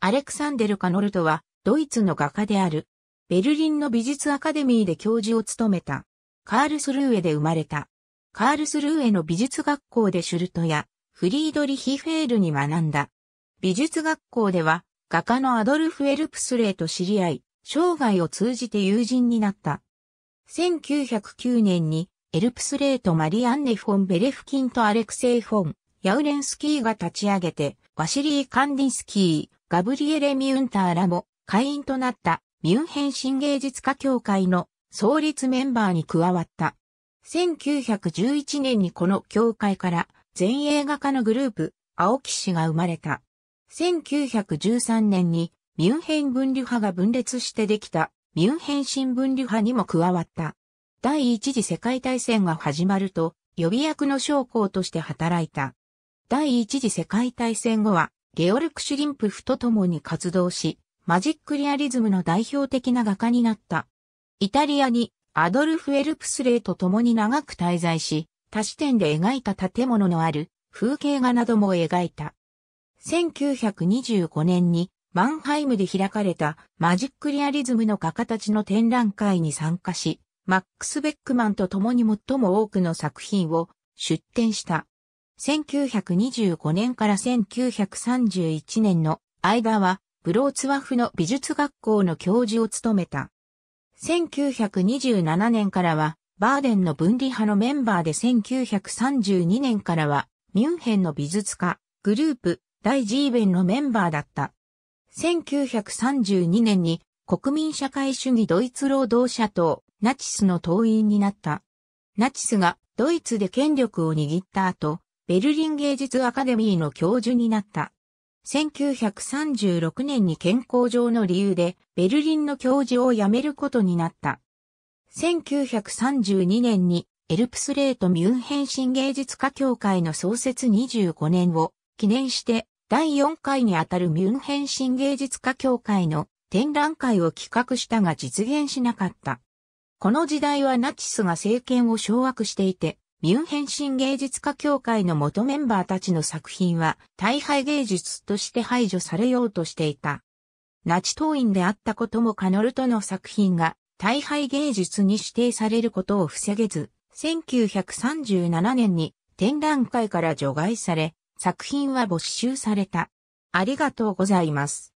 アレクサンデル・カノルトは、ドイツの画家である。ベルリンの美術アカデミーで教授を務めた。カールスルーエで生まれた。カールスルーエの美術学校でシュルトやフリードリヒフェールに学んだ。美術学校では画家のアドルフ・エルプスレーと知り合い、生涯を通じて友人になった。1909年にエルプスレーとマリアンネ・フォン・ベレフキンとアレクセイ・フォン、ヤウレンスキーが立ち上げて、ワシリー・カンディンスキー、ガブリエレ・ミュンターらも会員となったミュンヘン新芸術家協会の創立メンバーに加わった。1911年にこの協会から全映画家のグループ、青木氏が生まれた。1913年にミュンヘン分離派が分裂してできたミュンヘン新分離派にも加わった。第一次世界大戦が始まると予備役の将校として働いた。第一次世界大戦後はゲオルク・シュリンプフと共に活動し、マジックリアリズムの代表的な画家になった。イタリアにアドルフ・エルプスレイと共に長く滞在し、多視点で描いた建物のある風景画なども描いた。1925年にマンハイムで開かれたマジックリアリズムの画家たちの展覧会に参加し、マックス・ベックマンと共に最も多くの作品を出展した。1925年から1931年の間は、ブローツワフの美術学校の教授を務めた。1927年からは、バーデンの分離派のメンバーで1932年からは、ミュンヘンの美術家、グループ、大ジーベンのメンバーだった。1932年に国民社会主義ドイツ労働者党、ナチスの党員になった。ナチスがドイツで権力を握った後、ベルリン芸術アカデミーの教授になった。1936年に健康上の理由でベルリンの教授を辞めることになった。1932年にエルプスレートミュンヘン新芸術家協会の創設25年を記念して第4回にあたるミュンヘン新芸術家協会の展覧会を企画したが実現しなかった。この時代はナチスが政権を掌握していて、ミュンヘン新芸術家協会の元メンバーたちの作品は、大敗芸術として排除されようとしていた。ナチ党員であったこともカノルトの作品が、大敗芸術に指定されることを防げず、1937年に展覧会から除外され、作品は没収された。ありがとうございます。